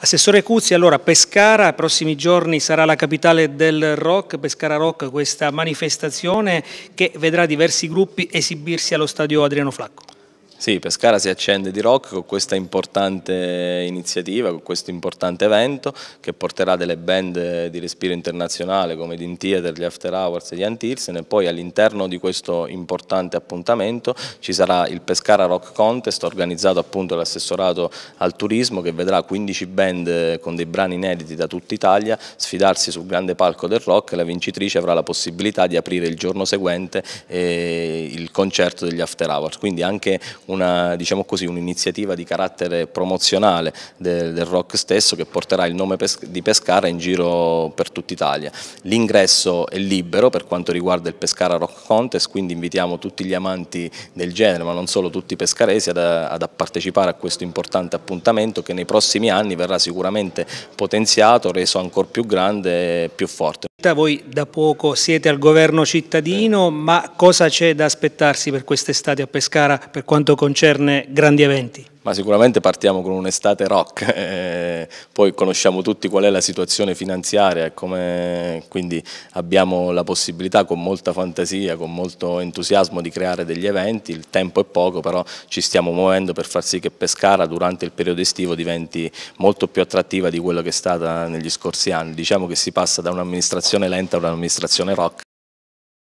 Assessore Cuzzi, allora Pescara, prossimi giorni sarà la capitale del rock, Pescara Rock, questa manifestazione che vedrà diversi gruppi esibirsi allo stadio Adriano Flacco. Sì, Pescara si accende di rock con questa importante iniziativa, con questo importante evento che porterà delle band di respiro internazionale come Din Theater, gli After Hours e gli Antilsen e poi all'interno di questo importante appuntamento ci sarà il Pescara Rock Contest organizzato appunto dall'assessorato al turismo che vedrà 15 band con dei brani inediti da tutta Italia sfidarsi sul grande palco del rock e la vincitrice avrà la possibilità di aprire il giorno seguente eh, il concerto degli After Hours, quindi anche una, diciamo così, un'iniziativa di carattere promozionale del, del, rock stesso che porterà il nome di Pescara in giro per tutta Italia. L'ingresso è libero per quanto riguarda il Pescara Rock Contest, quindi invitiamo tutti gli amanti del genere, ma non solo tutti i pescaresi, ad, ad partecipare a questo importante appuntamento che nei prossimi anni verrà sicuramente potenziato, reso ancora più grande e più forte. Voi da poco siete al governo cittadino, ma cosa c'è da aspettarsi per quest'estate a Pescara per quanto concerne grandi eventi? ma sicuramente partiamo con un'estate rock, eh, poi conosciamo tutti qual è la situazione finanziaria, quindi abbiamo la possibilità con molta fantasia, con molto entusiasmo di creare degli eventi, il tempo è poco però ci stiamo muovendo per far sì che Pescara durante il periodo estivo diventi molto più attrattiva di quello che è stata negli scorsi anni, diciamo che si passa da un'amministrazione lenta a un'amministrazione rock